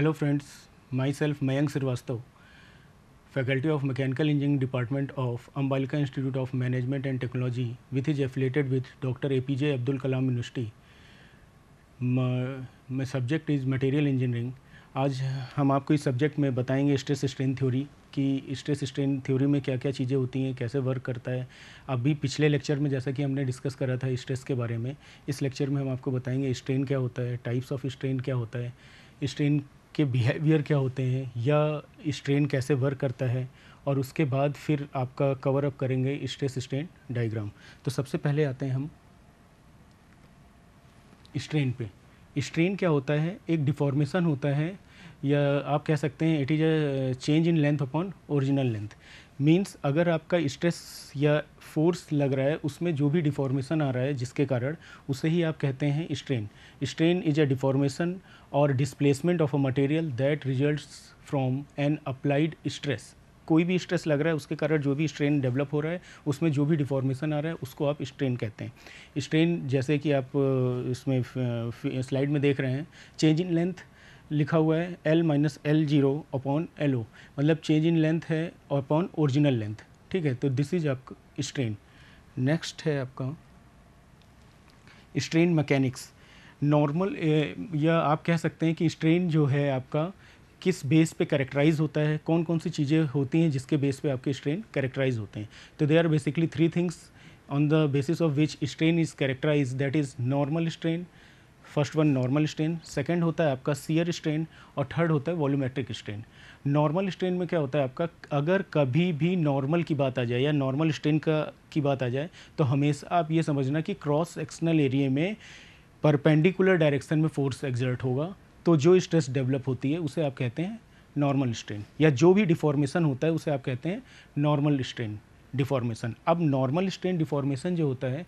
Hello friends myself Mayank Srivastava faculty of mechanical engineering department of Ambalika institute of management and technology with is affiliated with doctor A P J Abdul Kalam university my subject is material engineering आज हम आपको इस subject में बताएंगे stress strain theory कि stress strain theory में क्या क्या चीज़ें होती हैं कैसे वर्क करता है अभी पिछले लेक्चर में जैसा कि हमने डिस्कस करा था स्ट्रेस के बारे में इस लेक्चर में हम आपको बताएंगे स्ट्रेन क्या होता है टाइप्स ऑफ स्ट्रेन क्या होता है स्ट्रेन के बिहेवियर क्या होते हैं या स्ट्रेन कैसे वर्क करता है और उसके बाद फिर आपका कवर अप करेंगे स्ट्रेस स्ट्रेन डायग्राम तो सबसे पहले आते हैं हम स्ट्रेन पे स्ट्रेन क्या होता है एक डिफॉर्मेशन होता है या आप कह सकते हैं it is a change in length upon original length means अगर आपका स्ट्रेस या फोर्स लग रहा है उसमें जो भी डिफॉर्मेशन आ रहा है जिसके कारण उसे ही आप कहते हैं strain strain is a deformation और displacement of a material that results from an applied stress कोई भी स्ट्रेस लग रहा है उसके कारण जो भी स्ट्रेन डेवलप हो रहा है उसमें जो भी डिफॉर्मेशन आ रहा है उसको आप स्ट्रेन कहते हैं स्ट्रेन जैसे कि आप इसमें स्लाइड में देख रहे हैं चेंज इन लेंथ लिखा हुआ है L minus L zero upon L O मतलब चेंज इन लेंथ है अपॉन ओरिजिनल लेंथ ठीक है तो दिस इज आपका स्ट्रेन नेक्स्ट है आपका स्ट्रेन मैकेनिक्स नॉर्मल या आप कह सकते हैं कि स्ट्रेन जो है आपका किस बेस पे करेक्टराइज होता है कौन कौन सी चीज़ें होती हैं जिसके बेस पे आपके स्ट्रेन करेक्टराइज होते हैं तो they are basically three things on the basis of which strain is characterise that is normal strain first one normal strain second होता है आपका सीयर स्ट्रेन और थर्ड होता है वॉल्यूमेट्रिक स्ट्रेन नॉर्मल स्ट्रेन में क्या होता है आपका अगर कभी भी नॉर्मल की बात आ जाए या नॉर्मल स्ट्रेन का की बात आ जाए तो हमेशा आप ये समझना कि क्रॉस एक्सनल एरिया में परपेंडिकुलर डायरेक्शन में फोर्स एग्जर्ट होगा तो जो स्ट्रेस डेवलप होती है उसे आप कहते हैं नॉर्मल स्ट्रेन या जो भी डिफॉर्मेशन होता है उसे आप कहते हैं नॉर्मल स्ट्रेन डिफॉर्मेशन अब नॉर्मल स्ट्रेन डिफॉर्मेशन जो होता है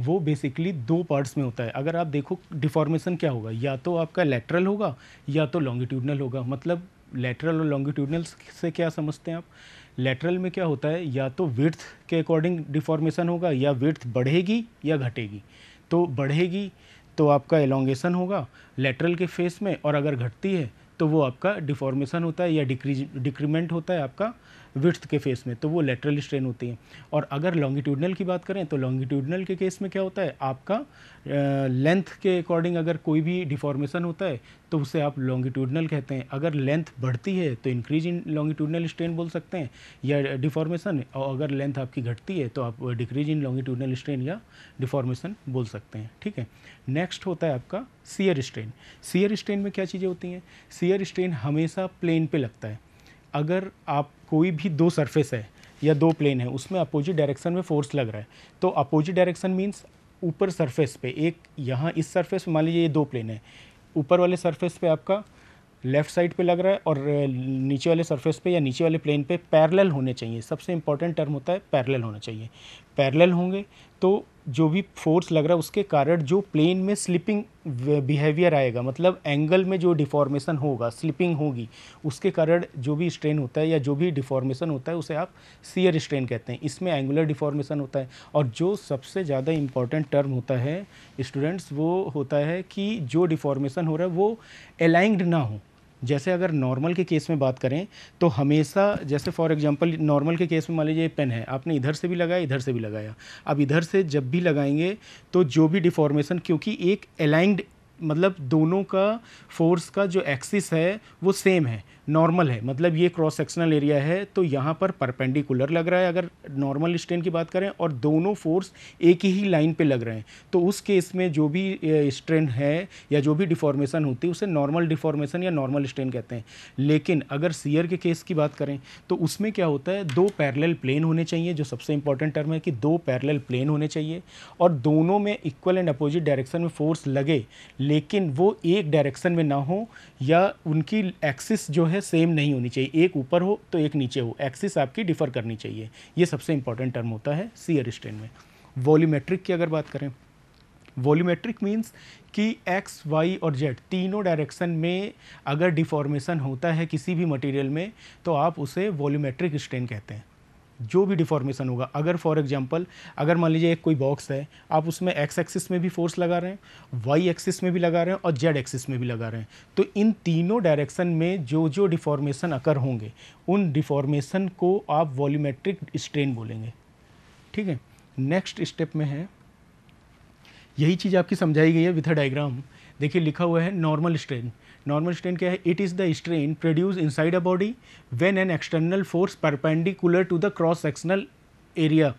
वो बेसिकली दो पार्ट्स में होता है अगर आप देखो डिफॉर्मेशन क्या होगा या तो आपका लेटरल होगा या तो लॉन्गिट्यूडनल होगा मतलब लेटरल और लॉन्गिट्यूडनल से क्या समझते हैं आप लेटरल में क्या होता है या तो विर्थ के अकॉर्डिंग डिफॉर्मेशन होगा या विर्थ बढ़ेगी या घटेगी तो बढ़ेगी तो आपका एलोंगेशन होगा लेटरल के फेस में और अगर घटती है तो वो आपका डिफॉर्मेशन होता है या डिक्रीज डिक्रीमेंट होता है आपका विर्थ के फेस में तो वो लेटरल स्ट्रेन होती है और अगर लॉन्गिट्यूडनल की बात करें तो लॉन्गिट्यूडनल के केस में क्या होता है आपका लेंथ के अकॉर्डिंग अगर कोई भी डिफॉर्मेशन होता है तो उसे आप लॉन्गिट्यूडनल कहते हैं अगर लेंथ बढ़ती है तो इंक्रीज इन लॉन्गिट्यूडनल स्ट्रेन बोल सकते हैं या डिफॉर्मेशन और अगर लेंथ आपकी घटती है तो आप डिक्रीज इन लॉन्गिट्यूडनल स्ट्रेन या डिफॉर्मेशन बोल सकते हैं ठीक है नेक्स्ट होता है आपका सीयर स्ट्रेन सीयर स्ट्रेन में क्या चीज़ें होती हैं सीयर स्ट्रेन हमेशा प्लेन पे लगता है अगर आप कोई भी दो सरफेस है या दो प्लेन है उसमें अपोजिट डायरेक्शन में फोर्स लग रहा है तो अपोजिट डायरेक्शन मीन्स ऊपर सरफेस पे एक यहाँ इस सरफेस मान लीजिए ये दो प्लेन है ऊपर वाले सरफेस पे आपका लेफ़्ट साइड पे लग रहा है और नीचे वाले सरफेस पे या नीचे वाले प्लेन पे पैरेलल होने चाहिए सबसे इंपॉर्टेंट टर्म होता है पैरेलल होना चाहिए पैरेलल होंगे तो जो भी फोर्स लग रहा है उसके कारण जो प्लेन में स्लिपिंग बिहेवियर आएगा मतलब एंगल में जो डिफॉर्मेशन होगा स्लिपिंग होगी उसके कारण जो भी स्ट्रेन होता है या जो भी डिफॉर्मेशन होता है उसे आप सीयर स्ट्रेन कहते हैं इसमें एंगुलर डिफॉर्मेशन होता है और जो सबसे ज़्यादा इम्पॉर्टेंट टर्म होता है स्टूडेंट्स वो होता है कि जो डिफॉर्मेशन हो रहा है वो अलाइंग्ड ना हो जैसे अगर नॉर्मल के केस में बात करें तो हमेशा जैसे फॉर एग्जांपल नॉर्मल के केस में मान लीजिए पेन है आपने इधर से भी लगाया इधर से भी लगाया अब इधर से जब भी लगाएंगे तो जो भी डिफॉर्मेशन क्योंकि एक अलाइंड मतलब दोनों का फोर्स का जो एक्सिस है वो सेम है नॉर्मल है मतलब ये क्रॉस सेक्शनल एरिया है तो यहाँ पर परपेंडिकुलर लग रहा है अगर नॉर्मल स्ट्रेन की बात करें और दोनों फोर्स एक ही लाइन पे लग रहे हैं तो उस केस में जो भी स्ट्रेन है या जो भी डिफॉर्मेशन होती है उसे नॉर्मल डिफॉर्मेशन या नॉर्मल स्ट्रेन कहते हैं लेकिन अगर सीयर के केस की बात करें तो उसमें क्या होता है दो पैरल प्लेन होने चाहिए जो सबसे इंपॉर्टेंट टर्म है कि दो पैरल प्लेन होने चाहिए और दोनों में इक्वल एंड अपोजिट डायरेक्शन में फोर्स लगे लेकिन वो एक डायरेक्शन में ना हो या उनकी एक्सिस जो है है सेम नहीं होनी चाहिए एक ऊपर हो तो एक नीचे हो एक्सिस आपकी डिफ़र करनी चाहिए ये सबसे इंपॉर्टेंट टर्म होता है सीयर स्ट्रेन में वॉल्यूमेट्रिक की अगर बात करें वॉल्यूमेट्रिक मीन्स कि एक्स वाई और जेड तीनों डायरेक्शन में अगर डिफॉर्मेशन होता है किसी भी मटेरियल में तो आप उसे वॉल्यूमेट्रिक स्ट्रेन कहते हैं जो भी डिफॉर्मेशन होगा अगर फॉर एग्जांपल अगर मान लीजिए एक कोई बॉक्स है आप उसमें एक्स एक्सिस में भी फोर्स लगा रहे हैं वाई एक्सिस में भी लगा रहे हैं और जेड एक्सिस में भी लगा रहे हैं तो इन तीनों डायरेक्शन में जो जो डिफॉर्मेशन अकर होंगे उन डिफॉर्मेशन को आप वॉल्यूमेट्रिक स्ट्रेन बोलेंगे ठीक है नेक्स्ट स्टेप में है यही चीज़ आपकी समझाई गई है विथ अ डायग्राम देखिए लिखा हुआ है नॉर्मल स्ट्रेन नॉर्मल स्ट्रेन क्या है it is the strain produce inside a body when an external force perpendicular to the cross sectional area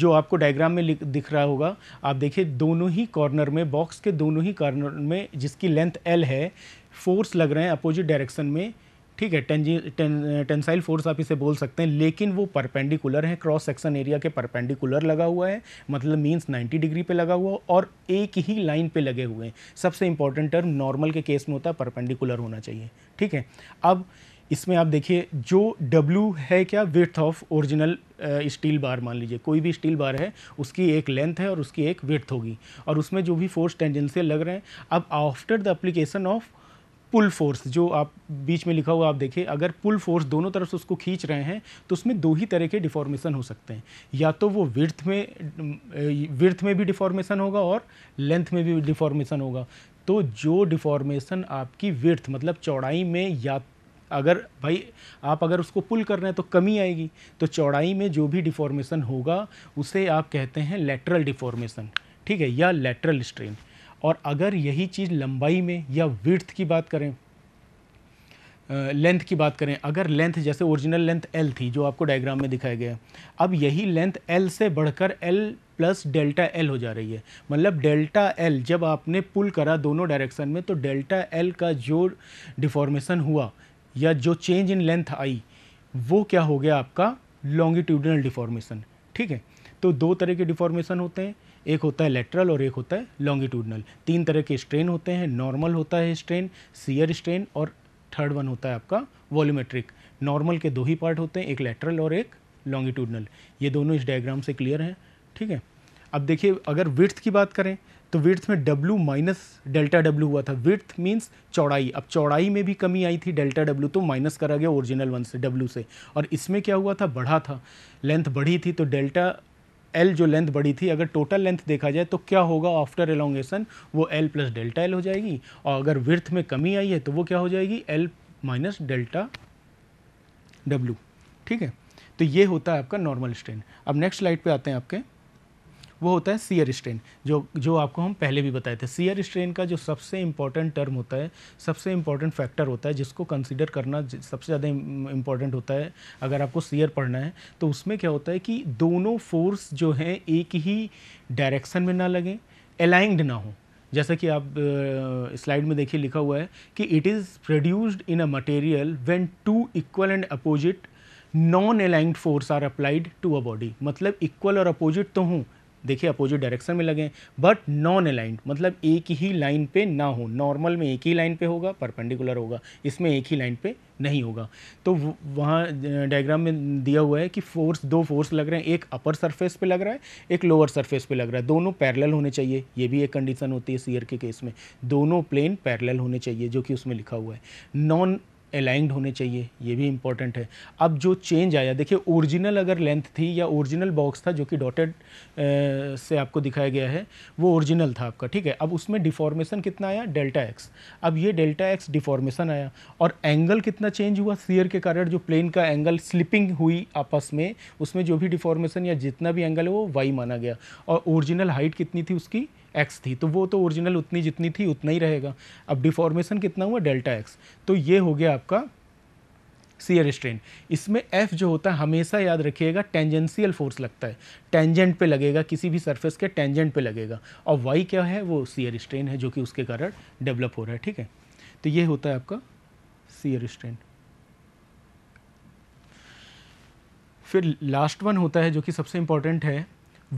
जो आपको डायग्राम में दिख रहा होगा आप देखिए दोनों ही कॉर्नर में बॉक्स के दोनों ही कॉर्नर में जिसकी लेंथ एल है फोर्स लग रहे हैं अपोजिट डायरेक्शन में ठीक है टेंजी टें, टेंसाइल फोर्स आप इसे बोल सकते हैं लेकिन वो परपेंडिकुलर है क्रॉस सेक्शन एरिया के परपेंडिकुलर लगा हुआ है मतलब मींस 90 डिग्री पे लगा हुआ और एक ही लाइन पे लगे हुए हैं सबसे इंपॉर्टेंट टर्म नॉर्मल के केस में होता है परपेंडिकुलर होना चाहिए ठीक है अब इसमें आप देखिए जो W है क्या width of original steel bar मान लीजिए कोई भी स्टील बार है उसकी एक लेंथ है और उसकी एक विथ होगी और उसमें जो भी फोर्स टेंजेंशियल लग रहे हैं अब after the application of pull force जो आप बीच में लिखा हुआ आप देखें अगर पुल फोर्स दोनों तरफ से उसको खींच रहे हैं तो उसमें दो ही तरह के डिफॉर्मेशन हो सकते हैं या तो वो विर्थ में विर्थ में भी डिफॉर्मेशन होगा और लेंथ में भी डिफॉर्मेशन होगा तो जो डिफॉर्मेशन आपकी विर्थ मतलब चौड़ाई में या अगर भाई आप अगर उसको पुल कर रहे हैं तो कमी आएगी तो चौड़ाई में जो भी डिफॉर्मेशन होगा उसे आप कहते हैं लेटरल डिफॉर्मेशन ठीक है या लेटरल स्ट्रेन और अगर यही चीज़ लंबाई में या विर्थ की बात करें लेंथ की बात करें अगर लेंथ जैसे ओरिजिनल लेंथ एल थी जो आपको डायग्राम में दिखाया गया अब यही लेंथ एल से बढ़कर एल प्लस डेल्टा एल हो जा रही है मतलब डेल्टा एल जब आपने पुल करा दोनों डायरेक्शन में तो डेल्टा एल का जो डिफॉर्मेशन हुआ या जो चेंज इन लेंथ आई वो क्या हो गया आपका लॉन्गिट्यूडनल डिफॉर्मेशन ठीक है तो दो तरह के डिफॉर्मेशन होते हैं एक होता है लेटरल और एक होता है लॉन्गिट्यूडनल तीन तरह के स्ट्रेन होते हैं नॉर्मल होता है स्ट्रेन सीयर स्ट्रेन और थर्ड वन होता है आपका वॉल्यूमेट्रिक नॉर्मल के दो ही पार्ट होते हैं एक लेटरल और एक लॉन्गिट्यूडनल ये दोनों इस डायग्राम से क्लियर हैं ठीक है अब देखिए अगर विर्थ की बात करें तो विर्थ में डब्ल्यू माइनस डेल्टा डब्ल्यू हुआ था विर्थ मीन्स चौड़ाई अब चौड़ाई में भी कमी आई थी डेल्टा डब्ल्यू तो माइनस करा गया ओरिजिनल वन से डब्ल्यू से और इसमें क्या हुआ था बढ़ा था लेंथ बढ़ी थी तो डेल्टा एल जो लेंथ बड़ी थी अगर टोटल लेंथ देखा जाए तो क्या होगा आफ्टर एलोंगेशन वो एल प्लस डेल्टा एल हो जाएगी और अगर विर्थ में कमी आई है तो वो क्या हो जाएगी एल माइनस डेल्टा डब्ल्यू ठीक है तो ये होता है आपका नॉर्मल स्ट्रेन अब नेक्स्ट स्लाइड पे आते हैं आपके वो होता है सीयर स्ट्रेन जो जो आपको हम पहले भी बताए थे सीयर स्ट्रेन का जो सबसे इम्पॉर्टेंट टर्म होता है सबसे इम्पॉर्टेंट फैक्टर होता है जिसको कंसिडर करना सबसे ज़्यादा इम्पॉर्टेंट होता है अगर आपको सीयर पढ़ना है तो उसमें क्या होता है कि दोनों फोर्स जो हैं एक ही डायरेक्शन में ना लगें अलाइंड ना हों जैसा कि आप स्लाइड में देखिए लिखा हुआ है कि it is produced in a material when two equal and opposite non aligned force are applied to a body मतलब इक्वल और अपोजिट तो हूँ देखिए अपोजिट डायरेक्शन में लगें बट नॉन अलाइंट मतलब एक ही लाइन पे ना हो नॉर्मल में एक ही लाइन पे होगा परपेंडिकुलर होगा इसमें एक ही लाइन पे नहीं होगा तो वहाँ डायग्राम में दिया हुआ है कि फोर्स दो फोर्स लग रहे हैं एक अपर सरफेस पे लग रहा है एक लोअर सरफेस पे लग रहा है दोनों पैरेलल होने चाहिए ये भी एक कंडीशन होती है सीयर के केस में दोनों प्लेन पैरेलल होने चाहिए जो कि उसमें लिखा हुआ है नॉन अलाइंड होने चाहिए ये भी इम्पॉर्टेंट है अब जो चेंज आया देखिए ओरिजिनल अगर लेंथ थी या ओरिजिनल बॉक्स था जो कि डॉटेड से आपको दिखाया गया है वो ओरिजिनल था आपका ठीक है अब उसमें डिफॉर्मेशन कितना आया डेल्टा एक्स अब ये डेल्टा एक्स डिफॉर्मेशन आया और एंगल कितना चेंज हुआ सीयर के कारण जो प्लेन का एंगल स्लिपिंग हुई आपस में उसमें जो भी डिफॉर्मेशन या जितना भी एंगल है वो वाई माना गया और ओरिजिनल हाइट कितनी थी उसकी एक्स थी तो वो तो ओरिजिनल उतनी जितनी थी उतना ही रहेगा अब डिफॉर्मेशन कितना हुआ डेल्टा एक्स तो ये हो गया आपका सीयर स्ट्रेन इसमें एफ जो होता है हमेशा याद रखिएगा टेंजेंशियल फोर्स लगता है टेंजेंट पे लगेगा किसी भी सरफेस के टेंजेंट पे लगेगा और वाई क्या है वो सीयर स्ट्रेन है जो कि उसके कारण डेवलप हो रहा है ठीक है तो ये होता है आपका सीयर स्ट्रेन फिर लास्ट वन होता है जो कि सबसे इंपॉर्टेंट है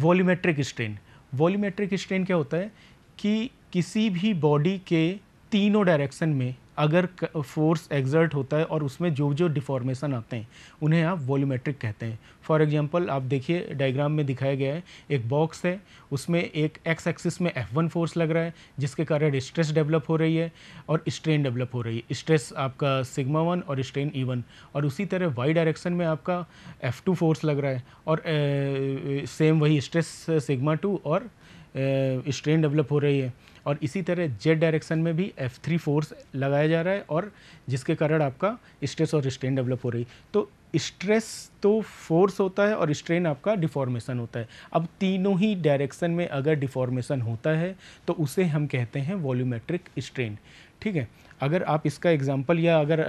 वॉल्यूमेट्रिक स्ट्रेन वॉल्यूमेट्रिक स्ट्रेन क्या होता है कि किसी भी बॉडी के तीनों डायरेक्शन में अगर फोर्स एग्जर्ट होता है और उसमें जो जो डिफॉर्मेशन आते हैं उन्हें आप वॉल्यूमेट्रिक कहते हैं फॉर एग्जांपल आप देखिए डायग्राम में दिखाया गया है एक बॉक्स है उसमें एक एक्स एक्सिस में एफ वन फोर्स लग रहा है जिसके कारण स्ट्रेस डेवलप हो रही है और स्ट्रेन डेवलप हो रही है स्ट्रेस आपका सिग्मा वन और स्ट्रेन ई वन और उसी तरह वाई डायरेक्शन में आपका एफ टू फोर्स लग रहा है और ए, सेम वही स्ट्रेस सिग्मा टू और स्ट्रेन डेवलप हो रही है और इसी तरह जेड डायरेक्शन में भी एफ थ्री फोर्स लगाया जा रहा है और जिसके कारण आपका स्ट्रेस और स्ट्रेन डेवलप हो रही तो स्ट्रेस तो फोर्स होता है और स्ट्रेन आपका डिफॉर्मेशन होता है अब तीनों ही डायरेक्शन में अगर डिफॉर्मेशन होता है तो उसे हम कहते हैं वॉल्यूमेट्रिक स्ट्रेन ठीक है अगर आप इसका एग्जाम्पल या अगर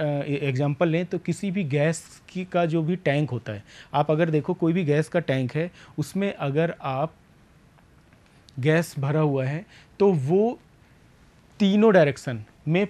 एग्जाम्पल लें तो किसी भी गैस की का जो भी टैंक होता है आप अगर देखो कोई भी गैस का टैंक है उसमें अगर आप गैस भरा हुआ है तो वो तीनों डायरेक्शन में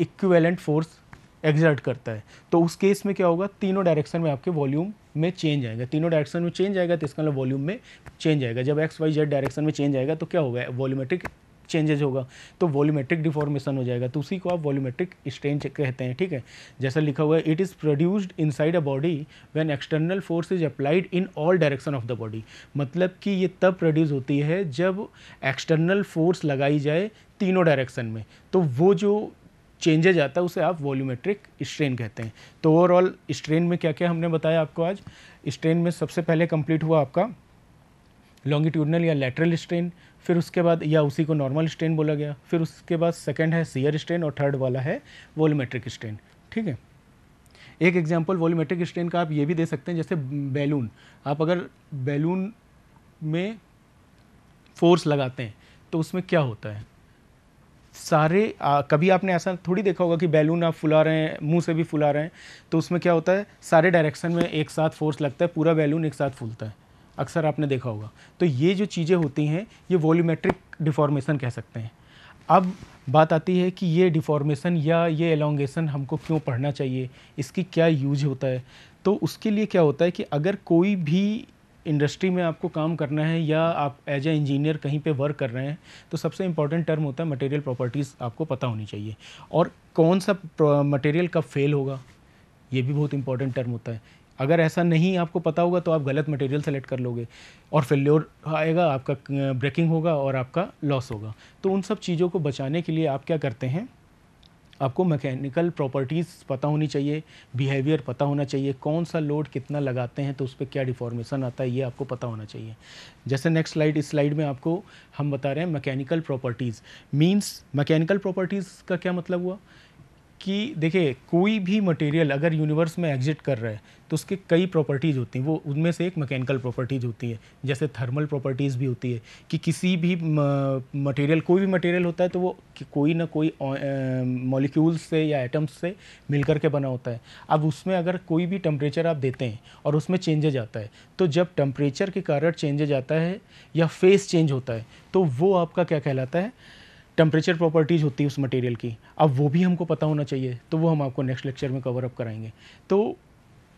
इक्वेलेंट फोर्स एग्जर्ट करता है तो उस केस में क्या होगा तीनों डायरेक्शन में आपके वॉल्यूम में चेंज आएगा तीनों डायरेक्शन में चेंज आएगा तो इसका मतलब वॉल्यूम में चेंज आएगा जब एक्स वाई जेड डायरेक्शन में चेंज आएगा तो क्या होगा वॉल्यूमेट्रिक चेंजेज होगा तो वॉल्यूमेट्रिक डिफॉर्मेशन हो जाएगा तो उसी को आप वॉल्यूमेट्रिक स्ट्रेन कहते हैं ठीक है जैसा लिखा हुआ है it is produced inside a body when external force is applied in all direction of the body मतलब कि ये तब प्रोड्यूस होती है जब एक्सटर्नल फोर्स लगाई जाए तीनों डायरेक्शन में तो वो जो चेंजेज आता है उसे आप वॉल्यूमेट्रिक स्ट्रेन कहते हैं तो ओवरऑल स्ट्रेन में क्या क्या हमने बताया आपको आज स्ट्रेन में सबसे पहले कंप्लीट हुआ आपका लॉन्गिट्यूडनल या लेटरल स्ट्रेन फिर उसके बाद या उसी को नॉर्मल स्ट्रेन बोला गया फिर उसके बाद सेकेंड है सीयर स्ट्रेन और थर्ड वाला है वोलमेट्रिक स्ट्रेन ठीक है एक एग्जाम्पल वॉल्यूमेट्रिक स्ट्रेन का आप ये भी दे सकते हैं जैसे बैलून आप अगर बैलून में फोर्स लगाते हैं तो उसमें क्या होता है सारे आ, कभी आपने ऐसा थोड़ी देखा होगा कि बैलून आप फुला रहे हैं मुंह से भी फुला रहे हैं तो उसमें क्या होता है सारे डायरेक्शन में एक साथ फोर्स लगता है पूरा बैलून एक साथ फूलता है अक्सर आपने देखा होगा तो ये जो चीज़ें होती हैं ये वॉल्यूमेट्रिक डिफॉर्मेशन कह सकते हैं अब बात आती है कि ये डिफॉर्मेशन या ये एलोंगेशन हमको क्यों पढ़ना चाहिए इसकी क्या यूज होता है तो उसके लिए क्या होता है कि अगर कोई भी इंडस्ट्री में आपको काम करना है या आप एज ए इंजीनियर कहीं पे वर्क कर रहे हैं तो सबसे इम्पॉर्टेंट टर्म होता है मटेरियल प्रॉपर्टीज़ आपको पता होनी चाहिए और कौन सा मटेरियल कब फेल होगा ये भी बहुत इंपॉर्टेंट टर्म होता है अगर ऐसा नहीं आपको पता होगा तो आप गलत मटेरियल सेलेक्ट कर लोगे और फेल्योर आएगा आपका ब्रेकिंग होगा और आपका लॉस होगा तो उन सब चीज़ों को बचाने के लिए आप क्या करते हैं आपको मैकेनिकल प्रॉपर्टीज़ पता होनी चाहिए बिहेवियर पता होना चाहिए कौन सा लोड कितना लगाते हैं तो उस पर क्या डिफॉर्मेशन आता है ये आपको पता होना चाहिए जैसे नेक्स्ट स्लाइड इस स्लाइड में आपको हम बता रहे हैं mechanical properties means mechanical properties का क्या मतलब हुआ कि देखिए कोई भी मटेरियल अगर यूनिवर्स में एग्जिट कर रहा है तो उसके कई प्रॉपर्टीज़ होती हैं वो उनमें से एक मैकेनिकल प्रॉपर्टीज़ होती है जैसे थर्मल प्रॉपर्टीज़ भी होती है कि किसी भी मटेरियल कोई भी मटेरियल होता है तो वो कोई ना कोई मॉलिक्यूल्स से या एटम्स से मिलकर के बना होता है अब उसमें अगर कोई भी टम्परेचर आप देते हैं और उसमें चेंजेज आता है तो जब टेम्परेचर के कारण चेंजेज आता है या फेस चेंज होता है तो वो आपका क्या कहलाता है टेम्परेचर प्रॉपर्टीज़ होती है उस मटेरियल की अब वो भी हमको पता होना चाहिए तो वो हम आपको नेक्स्ट लेक्चर में कवर अप कराएंगे तो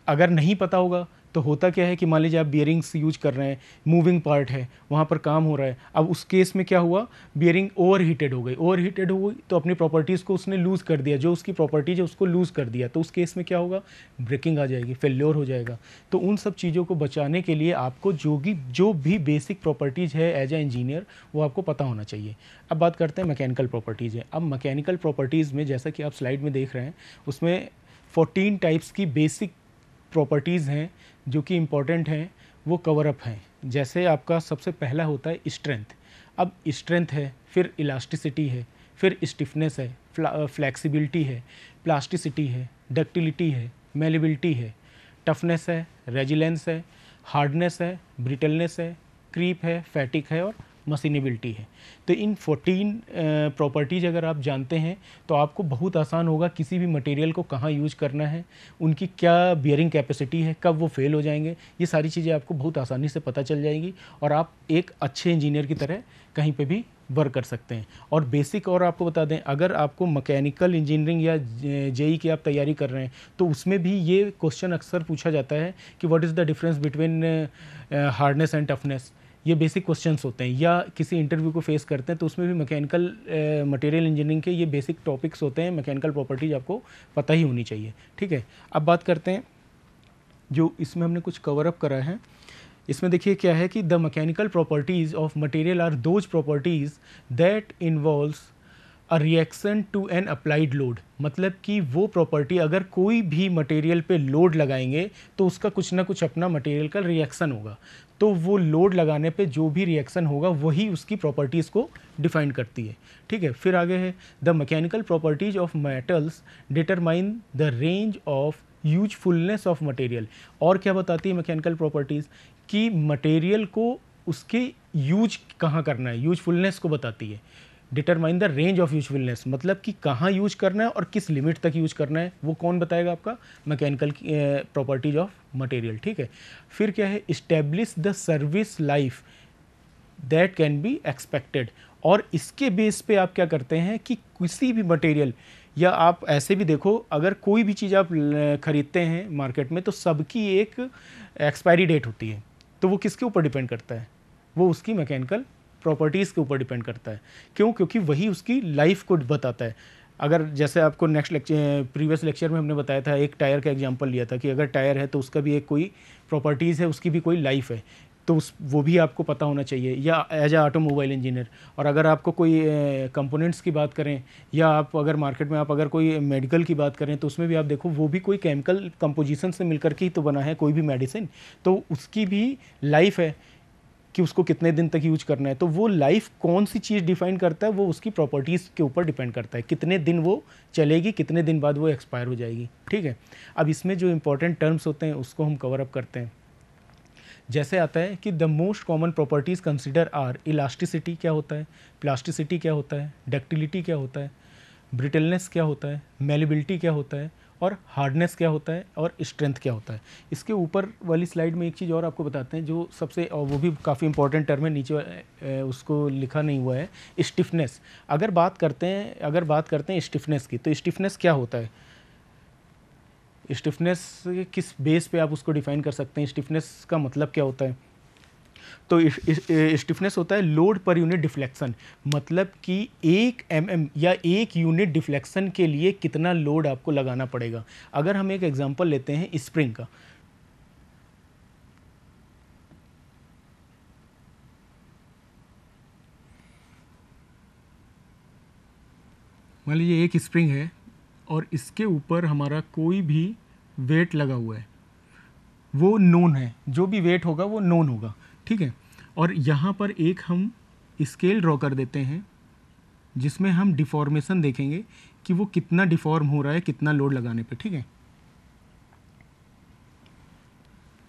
अगर नहीं पता होगा तो होता क्या है कि मान लीजिए आप बियरिंग्स यूज कर रहे हैं मूविंग पार्ट है वहाँ पर काम हो रहा है अब उस केस में क्या हुआ बियरिंग ओवर हीटेड हो गई ओवर हीटेड हो गई तो अपनी प्रॉपर्टीज़ को उसने लूज़ कर दिया जो उसकी प्रॉपर्टीज है उसको लूज़ कर दिया तो उस केस में क्या होगा ब्रेकिंग आ जाएगी फेल्योर हो जाएगा तो उन सब चीज़ों को बचाने के लिए आपको जो भी जो भी बेसिक प्रॉपर्टीज़ है एज ए इंजीनियर वो आपको पता होना चाहिए अब बात करते हैं मैकेनिकल प्रॉपर्टीज़ है अब मैकेनिकल प्रॉपर्टीज़ में जैसा कि आप स्लाइड में देख रहे हैं उसमें 14 टाइप्स की बेसिक प्रॉपर्टीज़ हैं जो कि इम्पॉर्टेंट हैं वो कवर अप हैं जैसे आपका सबसे पहला होता है स्ट्रेंथ अब स्ट्रेंथ है फिर इलास्टिसिटी है फिर स्टिफनेस है फ्लैक्सीबिलिटी है प्लास्टिसिटी है डक्टिलिटी है मेलेबिलिटी है टफनेस है रेजिलेंस है हार्डनेस है ब्रिटलनेस है क्रीप है फैटिक है और मशीनेबिलिटी है तो इन 14 प्रॉपर्टीज अगर आप जानते हैं तो आपको बहुत आसान होगा किसी भी मटेरियल को कहाँ यूज करना है उनकी क्या बियरिंग कैपेसिटी है कब वो फेल हो जाएंगे ये सारी चीज़ें आपको बहुत आसानी से पता चल जाएंगी और आप एक अच्छे इंजीनियर की तरह कहीं पर भी वर्क कर सकते हैं और बेसिक और आपको बता दें अगर आपको मैकेनिकल इंजीनियरिंग या जेई e की आप तैयारी कर रहे हैं तो उसमें भी ये क्वेश्चन अक्सर पूछा जाता है कि what is the difference between hardness and toughness ये बेसिक क्वेश्चंस होते हैं या किसी इंटरव्यू को फेस करते हैं तो उसमें भी मैकेनिकल मटेरियल इंजीनियरिंग के ये बेसिक टॉपिक्स होते हैं मैकेनिकल प्रॉपर्टीज आपको पता ही होनी चाहिए ठीक है अब बात करते हैं जो इसमें हमने कुछ कवर अप करा है इसमें देखिए क्या है कि the mechanical properties of material are those properties that involves a reaction to an applied load मतलब कि वो प्रॉपर्टी अगर कोई भी मटेरियल पे लोड लगाएंगे तो उसका कुछ ना कुछ अपना मटेरियल का रिएक्शन होगा तो वो लोड लगाने पे जो भी रिएक्शन होगा वही उसकी प्रॉपर्टीज़ को डिफाइन करती है ठीक है फिर आगे है the mechanical properties of metals determine the range of usefulness of material और क्या बताती है मैकेनिकल प्रॉपर्टीज़ कि मटेरियल को उसके यूज कहाँ करना है यूजफुलनेस को बताती है determine the range of usefulness मतलब कि कहाँ यूज करना है और किस लिमिट तक यूज करना है वो कौन बताएगा आपका मैकेनिकल प्रॉपर्टीज ऑफ मटेरियल ठीक है फिर क्या है establish the service life that can be expected और इसके बेस पे आप क्या करते हैं कि किसी भी मटेरियल या आप ऐसे भी देखो अगर कोई भी चीज़ आप ख़रीदते हैं मार्केट में तो सबकी एक एक्सपायरी डेट होती है तो वो किसके ऊपर डिपेंड करता है वो उसकी मैकेनिकल प्रॉपर्टीज़ के ऊपर डिपेंड करता है क्यों क्योंकि वही उसकी लाइफ को बताता है अगर जैसे आपको नेक्स्ट लेक्चर प्रीवियस लेक्चर में हमने बताया था एक टायर का एग्जांपल लिया था कि अगर टायर है तो उसका भी एक कोई प्रॉपर्टीज़ है उसकी भी कोई लाइफ है तो उस वो भी आपको पता होना चाहिए या एज ए ऑटोमोबाइल इंजीनियर और अगर आपको कोई कंपोनेंट्स की बात करें या आप अगर मार्केट में आप अगर कोई मेडिकल की बात करें तो उसमें भी आप देखो वो भी कोई केमिकल कंपोजिशन से मिलकर के ही तो बना है कोई भी मेडिसिन तो उसकी भी लाइफ है कि उसको कितने दिन तक यूज करना है तो वो लाइफ कौन सी चीज़ डिफाइन करता है वो उसकी प्रॉपर्टीज़ के ऊपर डिपेंड करता है कितने दिन वो चलेगी कितने दिन बाद वो एक्सपायर हो जाएगी ठीक है अब इसमें जो इंपॉर्टेंट टर्म्स होते हैं उसको हम कवर अप करते हैं जैसे आता है कि the most common properties consider are elasticity क्या होता है प्लास्टिसिटी क्या होता है डक्टिलिटी क्या होता है ब्रिटलनेस क्या होता है मेलेबिलिटी क्या होता है और हार्डनेस क्या होता है और स्ट्रेंथ क्या होता है इसके ऊपर वाली स्लाइड में एक चीज़ और आपको बताते हैं जो सबसे और वो भी काफ़ी इंपॉर्टेंट टर्म है नीचे उसको लिखा नहीं हुआ है स्टिफनेस अगर बात करते हैं अगर बात करते हैं स्टिफनेस की तो स्टिफनेस क्या होता है स्टिफनेस किस बेस पे आप उसको डिफाइन कर सकते हैं स्टिफनेस का मतलब क्या होता है तो स्टिफनेस होता है लोड पर यूनिट डिफ्लेक्शन मतलब कि एक एम mm या एक यूनिट डिफ्लेक्शन के लिए कितना लोड आपको लगाना पड़ेगा अगर हम एक एग्जाम्पल लेते हैं स्प्रिंग का मान लीजिए एक स्प्रिंग है और इसके ऊपर हमारा कोई भी वेट लगा हुआ है वो नोन है जो भी वेट होगा वो नोन होगा ठीक है और यहाँ पर एक हम स्केल ड्रॉ कर देते हैं जिसमें हम डिफॉर्मेशन देखेंगे कि वो कितना डिफॉर्म हो रहा है कितना लोड लगाने पे ठीक है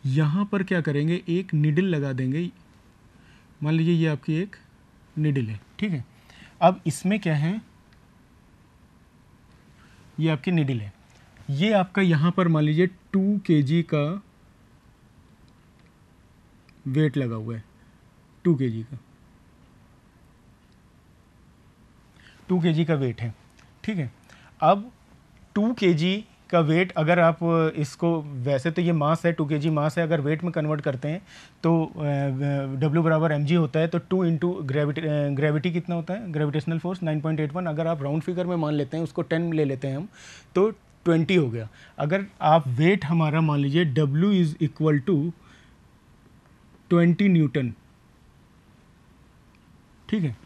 यहाँ पर क्या करेंगे एक निडल लगा देंगे मान लीजिए ये आपकी एक निडिल है ठीक है अब इसमें क्या है ये आपकी निडिल है ये आपका यहाँ पर मान लीजिए टू के जी का वेट लगा हुआ है टू के जी का टू के जी का वेट है ठीक है अब टू के जी का वेट अगर आप इसको वैसे तो ये मास है टू के जी मास है अगर वेट में कन्वर्ट करते हैं तो डब्ल्यू बराबर एम जी होता है तो टू इंटू ग्रेविटी ग्रेविटी कितना होता है ग्रेविटेशनल फोर्स 9.81 अगर आप राउंड फिगर में मान लेते हैं उसको 10 ले लेते हैं हम तो 20 हो गया अगर आप वेट हमारा मान लीजिए W is equal to twenty newton ठीक है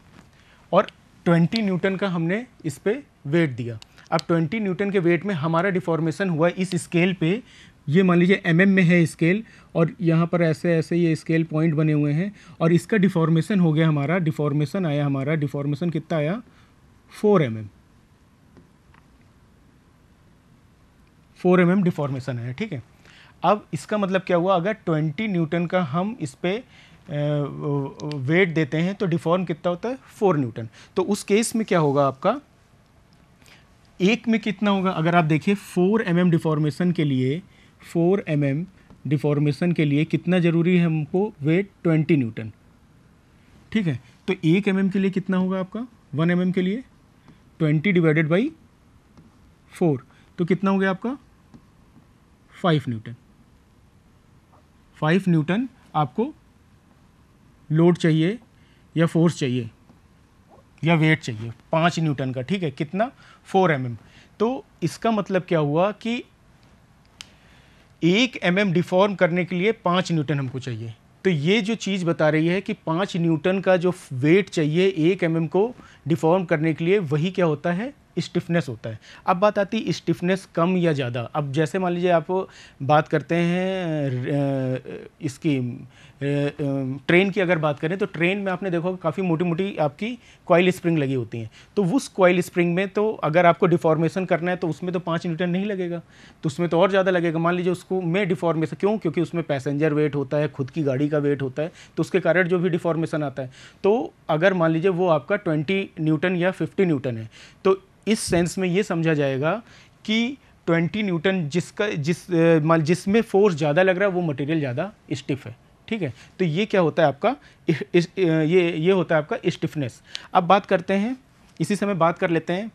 और ट्वेंटी न्यूटन का हमने इस पर वेट दिया अब ट्वेंटी न्यूटन के वेट में हमारा डिफॉर्मेशन हुआ इस स्केल पे ये मान लीजिए एम mm में है स्केल और यहाँ पर ऐसे ऐसे ये स्केल पॉइंट बने हुए हैं और इसका डिफॉर्मेशन हो गया हमारा डिफॉर्मेशन आया हमारा डिफॉर्मेशन कितना आया four M M four M M deformation आया ठीक है अब इसका मतलब क्या हुआ अगर 20 न्यूटन का हम इस पर वेट देते हैं तो डिफॉर्म कितना होता है फोर न्यूटन तो उस केस में क्या होगा आपका एक में कितना होगा अगर आप देखिए फोर एम एम डिफॉर्मेशन के लिए फोर एम एम डिफॉर्मेशन के लिए कितना ज़रूरी है हमको वेट ट्वेंटी न्यूटन ठीक है तो एक एम mm के लिए कितना होगा आपका वन एम mm के लिए ट्वेंटी डिवाइडेड बाई फोर तो कितना हो गया आपका फाइव न्यूटन फाइव न्यूटन आपको लोड चाहिए या फोर्स चाहिए या वेट चाहिए पाँच न्यूटन का ठीक है कितना फोर एम mm. तो इसका मतलब क्या हुआ कि एक एम mm डिफॉर्म करने के लिए पाँच न्यूटन हमको चाहिए तो ये जो चीज़ बता रही है कि पाँच न्यूटन का जो वेट चाहिए एक एम mm को डिफॉर्म करने के लिए वही क्या होता है स्टिफनेस होता है अब बात आती है स्टिफनेस कम या ज़्यादा अब जैसे मान लीजिए आप बात करते हैं इसकी ट्रेन की अगर बात करें तो ट्रेन में आपने देखो काफ़ी मोटी मोटी आपकी कॉयल स्प्रिंग लगी होती हैं तो उस कॉयल स्प्रिंग में तो अगर आपको डिफॉर्मेशन करना है तो उसमें तो पाँच न्यूटन नहीं लगेगा तो उसमें तो और ज़्यादा लगेगा मान लीजिए उसको में डिफॉर्मेशन क्यों क्योंकि उसमें पैसेंजर वेट होता है खुद की गाड़ी का वेट होता है तो उसके कारण जो भी डिफॉर्मेशन आता है तो अगर मान लीजिए वो आपका ट्वेंटी न्यूटन या फिफ्टी न्यूटन है तो इस सेंस में ये समझा जाएगा कि 20 न्यूटन जिसका जिस मान जिसमें फोर्स ज़्यादा लग रहा है वो मटेरियल ज़्यादा स्टिफ है ठीक है तो ये क्या होता है आपका इस, इस, ये ये होता है आपका स्टिफनेस अब बात करते हैं इसी समय बात कर लेते हैं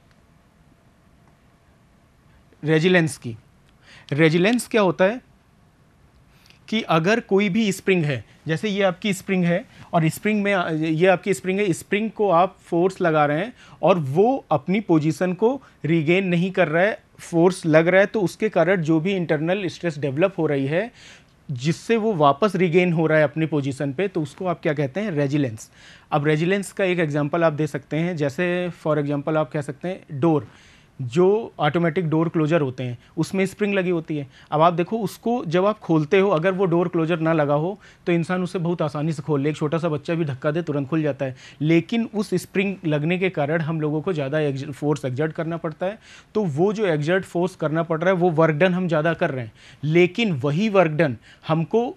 रेजिलेंस की रेजिलेंस क्या होता है कि अगर कोई भी स्प्रिंग है जैसे ये आपकी स्प्रिंग है और स्प्रिंग में ये आपकी स्प्रिंग है स्प्रिंग को आप फोर्स लगा रहे हैं और वो अपनी पोजीशन को रिगेन नहीं कर रहा है फोर्स लग रहा है तो उसके कारण जो भी इंटरनल स्ट्रेस डेवलप हो रही है जिससे वो वापस रिगेन हो रहा है अपनी पोजीशन पे तो उसको आप क्या कहते हैं रेजिलेंस अब रेजिलेंस का एक एग्जांपल आप दे सकते हैं जैसे फॉर एग्जांपल आप कह सकते हैं डोर जो ऑटोमेटिक डोर क्लोजर होते हैं उसमें स्प्रिंग लगी होती है अब आप देखो उसको जब आप खोलते हो अगर वो डोर क्लोजर ना लगा हो तो इंसान उसे बहुत आसानी से खोल ले एक छोटा सा बच्चा भी धक्का दे तुरंत खुल जाता है लेकिन उस स्प्रिंग लगने के कारण हम लोगों को ज़्यादा फोर्स एग्जर्ट करना पड़ता है तो वो जो एग्जर्ट फोर्स करना पड़ रहा है वो वर्कडन हम ज़्यादा कर रहे हैं लेकिन वही वर्कडन हमको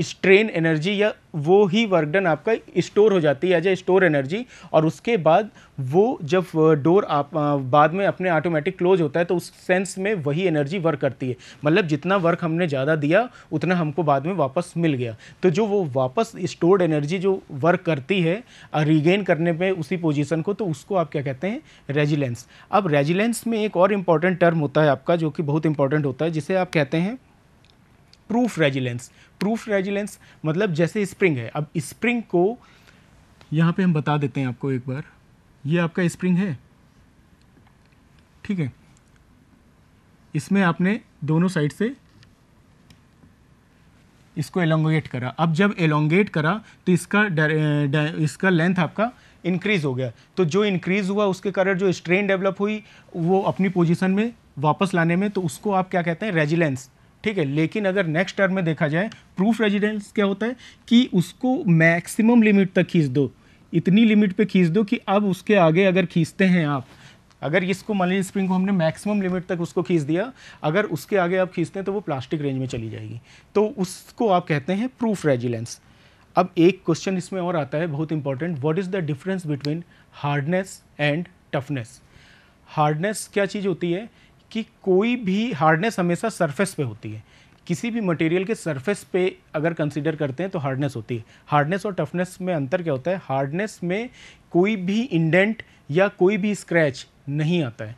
स्ट्रेन एनर्जी या वो ही वर्क डन आपका स्टोर हो जाती है एज ए स्टोर एनर्जी और उसके बाद वो जब डोर आप बाद में अपने ऑटोमेटिक क्लोज होता है तो उस सेंस में वही एनर्जी वर्क करती है मतलब जितना वर्क हमने ज़्यादा दिया उतना हमको बाद में वापस मिल गया तो जो वो वापस स्टोर्ड एनर्जी जो वर्क करती है रिगेन करने में उसी पोजिशन को तो उसको आप क्या कहते हैं रेजिलेंस अब रेजिलेंस में एक और इम्पॉर्टेंट टर्म होता है आपका जो कि बहुत इंपॉर्टेंट होता है जिसे आप कहते हैं प्रूफ रेजिलेंस प्रूफ रेजिलेंस मतलब जैसे स्प्रिंग है अब स्प्रिंग को यहाँ पे हम बता देते हैं आपको एक बार ये आपका स्प्रिंग है ठीक है इसमें आपने दोनों साइड से इसको एलोंगेट करा अब जब एलोंगेट करा तो इसका इसका लेंथ आपका इंक्रीज़ हो गया तो जो इंक्रीज़ हुआ उसके कारण जो स्ट्रेन डेवलप हुई वो अपनी पोजीशन में वापस लाने में तो उसको आप क्या कहते हैं रेजिलेंस ठीक है लेकिन अगर नेक्स्ट टर्म में देखा जाए प्रूफ रेजिडेंस क्या होता है कि उसको मैक्सिमम लिमिट तक खींच दो इतनी लिमिट पे खींच दो कि अब उसके आगे अगर खींचते हैं आप अगर इसको मान लीजिए स्प्रिंग को हमने मैक्सिमम लिमिट तक उसको खींच दिया अगर उसके आगे आप खींचते हैं तो वो प्लास्टिक रेंज में चली जाएगी तो उसको आप कहते हैं प्रूफ रेजिलेंस अब एक क्वेश्चन इसमें और आता है बहुत important what is the difference between hardness and toughness hardness क्या चीज़ होती है कि कोई भी हार्डनेस हमेशा सरफेस पे होती है किसी भी मटेरियल के सरफेस पे अगर कंसिडर करते हैं तो हार्डनेस होती है हार्डनेस और टफनेस में अंतर क्या होता है हार्डनेस में कोई भी इंडेंट या कोई भी स्क्रैच नहीं आता है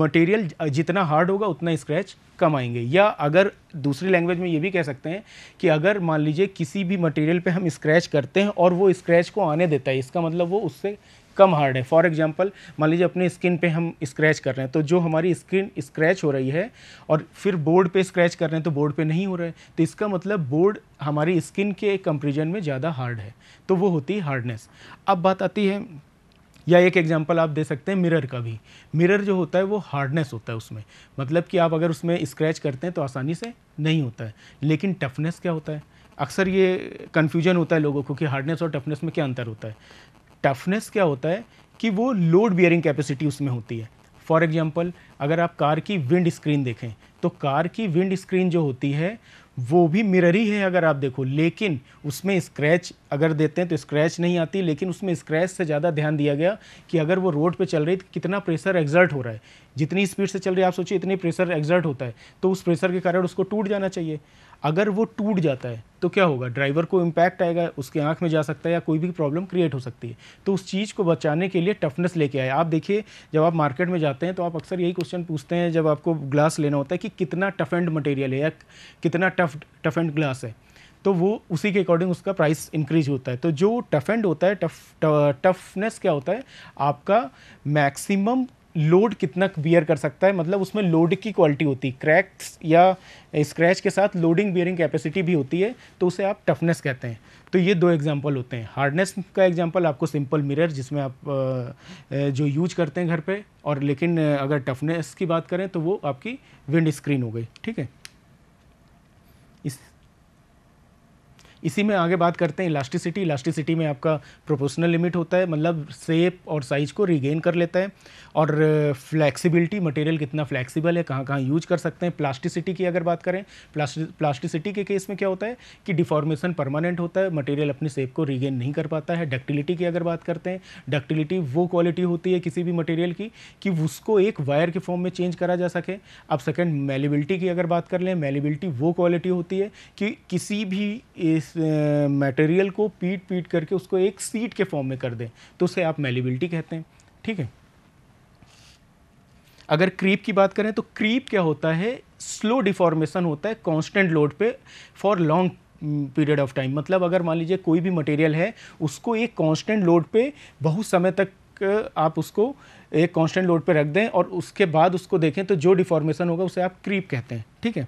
मटेरियल जितना हार्ड होगा उतना स्क्रैच कम आएंगे या अगर दूसरी लैंग्वेज में ये भी कह सकते हैं कि अगर मान लीजिए किसी भी मटेरियल पे हम स्क्रैच करते हैं और वो स्क्रैच को आने देता है इसका मतलब वो उससे कम हार्ड है फॉर एग्जांपल मान लीजिए अपने स्किन पे हम स्क्रैच कर रहे हैं तो जो हमारी स्किन स्क्रैच हो रही है और फिर बोर्ड पे स्क्रैच कर रहे हैं तो बोर्ड पे नहीं हो रहा है तो इसका मतलब बोर्ड हमारी स्किन के कंपेरिजन में ज़्यादा हार्ड है तो वो होती है हार्डनेस अब बात आती है या एक एग्जांपल आप दे सकते हैं मिरर का भी मिरर जो होता है वो हार्डनेस होता है उसमें मतलब कि आप अगर उसमें स्क्रैच करते हैं तो आसानी से नहीं होता है लेकिन टफनेस क्या होता है अक्सर ये कन्फ्यूजन होता है लोगों को कि हार्डनेस और टफनेस में क्या अंतर होता है टफनेस क्या होता है कि वो लोड बियरिंग कैपेसिटी उसमें होती है फॉर एग्जाम्पल अगर आप कार की विंड स्क्रीन देखें तो कार की विंड स्क्रीन जो होती है वो भी मिरर ही है अगर आप देखो लेकिन उसमें स्क्रैच अगर देते हैं तो स्क्रैच नहीं आती लेकिन उसमें स्क्रैच से ज़्यादा ध्यान दिया गया कि अगर वो रोड पे चल रही तो कितना प्रेशर एग्जर्ट हो रहा है जितनी स्पीड से चल रही है आप सोचिए इतनी प्रेशर एग्जर्ट होता है तो उस प्रेशर के कारण उसको टूट जाना चाहिए अगर वो टूट जाता है तो क्या होगा ड्राइवर को इम्पैक्ट आएगा उसके आंख में जा सकता है या कोई भी प्रॉब्लम क्रिएट हो सकती है तो उस चीज़ को बचाने के लिए टफनेस लेके आए आप देखिए जब आप मार्केट में जाते हैं तो आप अक्सर यही क्वेश्चन पूछते हैं जब आपको ग्लास लेना होता है कि कितना टफ एंड मटेरियल है या कितना टफ टफ एंड ग्लास है तो वो उसी के अकॉर्डिंग उसका प्राइस इंक्रीज होता है तो जो टफ एंड होता है टफ टफनेस क्या होता है आपका मैक्सिमम लोड कितना बियर कर सकता है मतलब उसमें लोड की क्वालिटी होती है क्रैक्स या स्क्रैच के साथ लोडिंग बियरिंग कैपेसिटी भी होती है तो उसे आप टफनेस कहते हैं तो ये दो एग्जाम्पल होते हैं हार्डनेस का एग्जाम्पल आपको सिंपल मिरर जिसमें आप जो यूज करते हैं घर पे और लेकिन अगर टफनेस की बात करें तो वो आपकी विंड स्क्रीन हो गई ठीक है इस इसी में आगे बात करते हैं इलास्टिसिटी इलास्टिसिटी में आपका प्रोपोर्शनल लिमिट होता है मतलब सेप और साइज को रिगेन कर लेता है और फ्लैक्सिबिलिटी मटेरियल कितना फ्लैक्सिबल है कहाँ कहाँ यूज कर सकते हैं प्लास्टिसिटी की अगर बात करें प्लास्टिसिटी के केस में क्या होता है कि डिफॉर्मेशन परमानेंट होता है मटेरियल अपने सेप को रिगेन नहीं कर पाता है डक्टिलिटी की अगर बात करते हैं डक्टिलिटी वो क्वालिटी होती है किसी भी मटेरियल की कि उसको एक वायर के फॉर्म में चेंज करा जा सके अब सेकेंड मेलिबिलिटी की अगर बात कर लें मेलिबिलिटी वो क्वालिटी होती है कि किसी भी इस मटेरियल को पीट पीट करके उसको एक सीट के फॉर्म में कर दें तो उसे आप मेलिबिलिटी कहते हैं ठीक है अगर क्रीप की बात करें तो क्रीप क्या होता है स्लो डिफॉर्मेशन होता है कांस्टेंट लोड पे for long period of time मतलब अगर मान लीजिए कोई भी मटेरियल है उसको एक कांस्टेंट लोड पे बहुत समय तक आप उसको एक कांस्टेंट लोड पे रख दें और उसके बाद उसको देखें तो जो डिफॉर्मेशन होगा उसे आप क्रीप कहते हैं ठीक है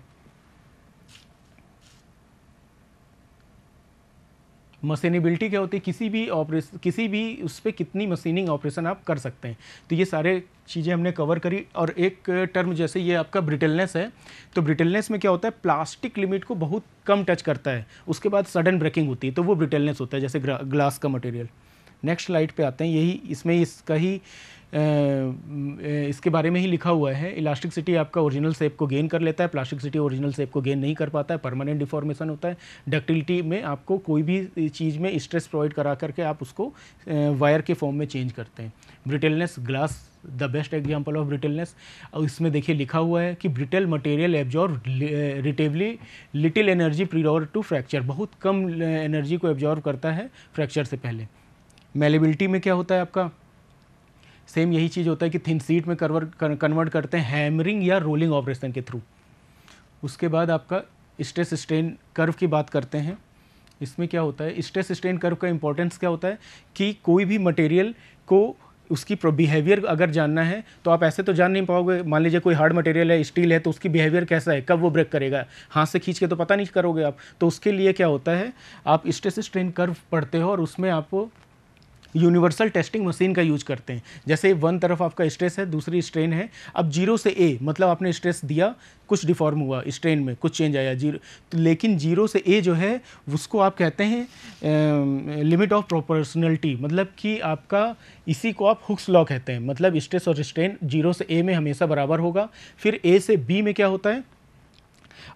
मशीनेबिलिटी क्या होती है किसी भी ऑपरेशन किसी भी उस पर कितनी मशीनिंग ऑपरेशन आप कर सकते हैं तो ये सारे चीज़ें हमने कवर करी और एक टर्म जैसे ये आपका ब्रिटेलनेस है तो ब्रिटेलनेस में क्या होता है प्लास्टिक लिमिट को बहुत कम टच करता है उसके बाद सडन ब्रेकिंग होती है तो वो ब्रिटेलनेस होता है जैसे ग्लास का मटेरियल नेक्स्ट स्लाइड पे आते हैं यही इसमें इसका ही इसके बारे में ही लिखा हुआ है इलास्टिक सिटी आपका ओरिजिनल सेप को गेन कर लेता है प्लास्टिक सिटी ओरिजिनल सेप को गेन नहीं कर पाता है परमानेंट डिफॉर्मेशन होता है डक्टिलिटी में आपको कोई भी चीज़ में स्ट्रेस प्रोवाइड करा करके आप उसको वायर के फॉर्म में चेंज करते हैं brittleness glass the best example of brittleness और इसमें देखिए लिखा हुआ है कि brittle material absorb relatively little energy prior to fracture बहुत कम एनर्जी को एब्जॉर्व करता है फ्रैक्चर से पहले मेलेबिलिटी में क्या होता है आपका सेम यही चीज़ होता है कि थिन सीट में कन्वर्ट कन्वर्ट करते हैं हैमरिंग या रोलिंग ऑपरेशन के थ्रू उसके बाद आपका स्ट्रेस स्ट्रेन कर्व की बात करते हैं इसमें क्या होता है स्ट्रेस स्ट्रेन कर्व का इंपॉर्टेंस क्या होता है कि कोई भी मटेरियल को उसकी बिहेवियर अगर जानना है तो आप ऐसे तो जान नहीं पाओगे मान लीजिए कोई हार्ड मटेरियल है स्टील है तो उसकी बिहेवियर कैसा है कब वो ब्रेक करेगा हाथ से खींच के तो पता नहीं करोगे आप तो उसके लिए क्या होता है आप स्ट्रेस स्ट्रेन कर्व पढ़ते हो और उसमें आपको यूनिवर्सल टेस्टिंग मशीन का यूज करते हैं जैसे वन तरफ आपका स्ट्रेस है दूसरी स्ट्रेन है अब जीरो से ए मतलब आपने स्ट्रेस दिया कुछ डिफॉर्म हुआ स्ट्रेन में कुछ चेंज आया जीरो तो लेकिन जीरो से ए जो है उसको आप कहते हैं लिमिट ऑफ प्रोपोर्शनलिटी मतलब कि आपका इसी को आप हुक्स लॉ कहते हैं मतलब स्ट्रेस और स्ट्रेन जीरो से ए में हमेशा बराबर होगा फिर ए से बी में क्या होता है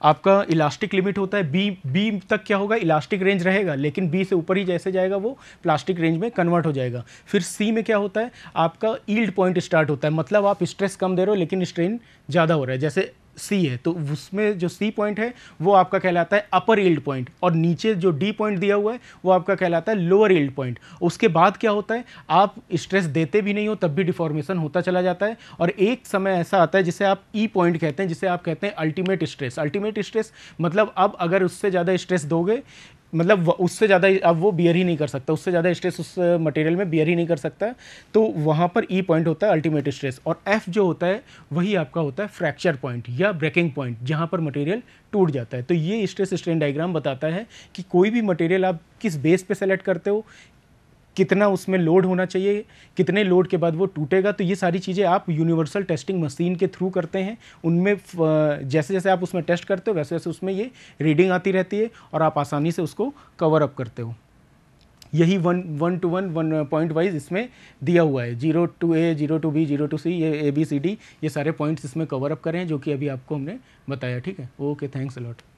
आपका इलास्टिक लिमिट होता है बी बी तक क्या होगा इलास्टिक रेंज रहेगा लेकिन बी से ऊपर ही जैसे जाएगा वो प्लास्टिक रेंज में कन्वर्ट हो जाएगा फिर सी में क्या होता है आपका ईल्ड पॉइंट स्टार्ट होता है मतलब आप स्ट्रेस कम दे रहे हो लेकिन स्ट्रेन ज़्यादा हो रहा है जैसे सी है तो उसमें जो सी पॉइंट है वो आपका कहलाता है अपर ईल्ड पॉइंट और नीचे जो डी पॉइंट दिया हुआ है वो आपका कहलाता है लोअर ईल्ड पॉइंट उसके बाद क्या होता है आप स्ट्रेस देते भी नहीं हो तब भी डिफॉर्मेशन होता चला जाता है और एक समय ऐसा आता है जिसे आप ई e पॉइंट कहते हैं जिसे आप कहते हैं अल्टीमेट स्ट्रेस अल्टीमेट स्ट्रेस मतलब अब अगर उससे ज़्यादा स्ट्रेस दोगे मतलब उससे ज़्यादा अब वो बियर ही नहीं कर सकता उससे ज़्यादा स्ट्रेस उस मटेरियल में बियर ही नहीं कर सकता तो वहाँ पर ई e पॉइंट होता है अल्टीमेट स्ट्रेस और एफ जो होता है वही आपका होता है फ्रैक्चर पॉइंट या ब्रेकिंग पॉइंट जहाँ पर मटेरियल टूट जाता है तो ये स्ट्रेस स्ट्रेन डायग्राम बताता है कि कोई भी मटेरियल आप किस बेस पे सेलेक्ट करते हो कितना उसमें लोड होना चाहिए कितने लोड के बाद वो टूटेगा तो ये सारी चीज़ें आप यूनिवर्सल टेस्टिंग मशीन के थ्रू करते हैं उनमें जैसे जैसे आप उसमें टेस्ट करते हो वैसे वैसे उसमें ये रीडिंग आती रहती है और आप आसानी से उसको कवर अप करते हो यही one one two one one point wise इसमें दिया हुआ है zero to A zero to B zero to C ये ए बी सी डी ये सारे पॉइंट्स इसमें कवर अप करें जो कि अभी आपको हमने बताया ठीक है ओके थैंक्स अलॉट